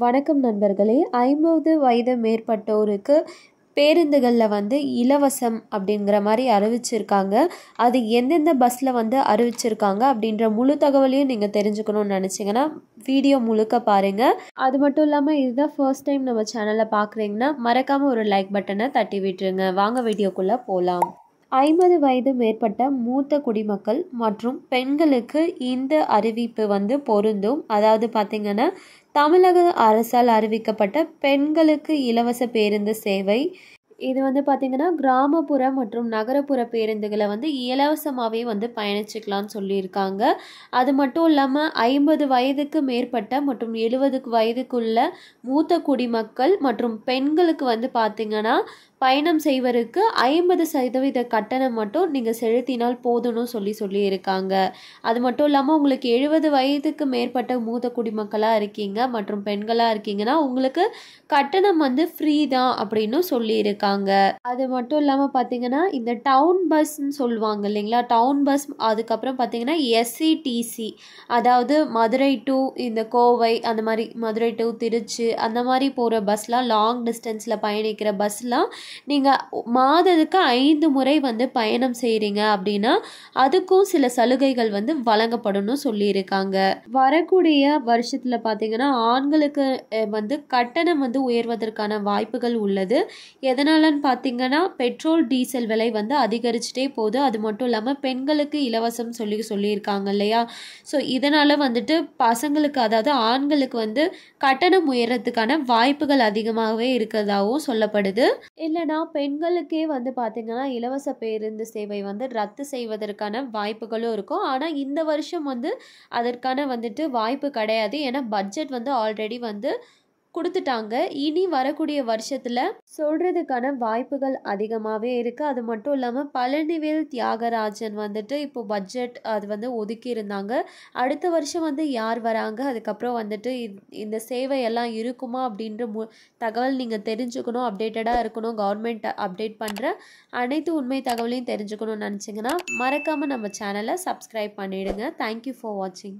வணக்கம் நண்பர்களே ஐம்பது வயது மேற்பட்டோருக்கு பேருந்துகளில் வந்து இலவசம் அப்படிங்கிற மாதிரி அறிவிச்சிருக்காங்க அது எந்தெந்த பஸ்ஸில் வந்து அறிவிச்சிருக்காங்க அப்படின்ற முழு தகவலையும் நீங்கள் தெரிஞ்சுக்கணும்னு நினச்சிங்கன்னா வீடியோ முழுக்க பாருங்கள் அது மட்டும் இல்லாமல் இதுதான் ஃபர்ஸ்ட் டைம் நம்ம சேனலை பார்க்குறீங்கன்னா மறக்காமல் ஒரு லைக் பட்டனை தட்டி விட்டுருங்க வாங்க வீடியோக்குள்ளே போகலாம் ஐம்பது வயது மேற்பட்ட மூத்த குடிமக்கள் மற்றும் பெண்களுக்கு இந்த அறிவிப்பு வந்து பொருந்தும் அதாவது பார்த்திங்கன்னா தமிழக அரசால் அறிவிக்கப்பட்ட பெண்களுக்கு இலவச பேருந்து சேவை இது வந்து பார்த்திங்கன்னா கிராமப்புற மற்றும் நகரப்புற பேருந்துகளை வந்து இலவசமாகவே வந்து பயணிச்சுக்கலாம்னு சொல்லியிருக்காங்க அது மட்டும் இல்லாமல் ஐம்பது வயதுக்கு மேற்பட்ட மற்றும் எழுபதுக்கு வயதுக்குள்ள மூத்த குடிமக்கள் மற்றும் பெண்களுக்கு வந்து பார்த்திங்கன்னா பயணம் செய்வருக்கு ஐம்பது சதவீத கட்டணம் மட்டும் நீங்கள் செலுத்தினால் போதும்னு சொல்லி சொல்லியிருக்காங்க அது மட்டும் இல்லாமல் உங்களுக்கு எழுபது வயதுக்கு மேற்பட்ட மூத்த குடிமக்களாக இருக்கீங்க மற்றும் பெண்களாக இருக்கீங்கன்னா உங்களுக்கு கட்டணம் வந்து ஃப்ரீ தான் அப்படின்னு சொல்லியிருக்காங்க அது மட்டும் இல்லாமல் பார்த்தீங்கன்னா இந்த டவுன் பஸ்ன்னு சொல்லுவாங்க இல்லைங்களா டவுன் பஸ் அதுக்கப்புறம் பார்த்தீங்கன்னா எஸ்சிடிசி அதாவது மதுரை டு இந்த கோவை அந்த மாதிரி மதுரை டு திருச்சி அந்த மாதிரி போகிற பஸ்லாம் லாங் டிஸ்டன்ஸில் பயணிக்கிற பஸ்லாம் நீங்கள் மாதத்துக்கு ஐந்து முறை வந்து பயணம் செய்கிறீங்க அப்படின்னா அதுக்கும் சில சலுகைகள் வந்து வழங்கப்படணும்னு சொல்லியிருக்காங்க வரக்கூடிய வருஷத்தில் பார்த்தீங்கன்னா ஆண்களுக்கு வந்து கட்டணம் வந்து உயர்வதற்கான வாய்ப்புகள் உள்ளது எதனாலன்னு பார்த்தீங்கன்னா பெட்ரோல் டீசல் விலை வந்து அதிகரிச்சுட்டே போகுது அது மட்டும் இல்லாமல் பெண்களுக்கு இலவசம் சொல்லி சொல்லியிருக்காங்க இல்லையா ஸோ இதனால் வந்துட்டு பசங்களுக்கு அதாவது ஆண்களுக்கு வந்து கட்டணம் உயர்றதுக்கான வாய்ப்புகள் அதிகமாகவே இருக்கிறதாகவும் சொல்லப்படுது இல்ல இல்லைனா பெண்களுக்கே வந்து பார்த்திங்கன்னா இலவச பேருந்து சேவை வந்து ரத்து செய்வதற்கான வாய்ப்புகளும் இருக்கும் ஆனால் இந்த வருஷம் வந்து அதற்கான வந்துட்டு வாய்ப்பு கிடையாது ஏன்னா பட்ஜெட் வந்து ஆல்ரெடி வந்து கொடுத்துட்டாங்க இனி வரக்கூடிய வருஷத்தில் சொல்கிறதுக்கான வாய்ப்புகள் அதிகமாகவே இருக்குது அது மட்டும் இல்லாமல் பழனிவேல் தியாகராஜன் வந்துட்டு இப்போ பட்ஜெட் அது வந்து ஒதுக்கி இருந்தாங்க அடுத்த வருஷம் வந்து யார் வராங்க அதுக்கப்புறம் வந்துட்டு இந்த சேவை எல்லாம் இருக்குமா அப்படின்ற மு தகவல் நீங்கள் தெரிஞ்சுக்கணும் அப்டேட்டடாக இருக்கணும் கவர்மெண்ட் அப்டேட் பண்ணுற அனைத்து உண்மை தகவலையும் தெரிஞ்சுக்கணும்னு நினச்சிங்கன்னா மறக்காமல் நம்ம சேனலை சப்ஸ்கிரைப் பண்ணிவிடுங்க தேங்க்யூ ஃபார் வாட்சிங்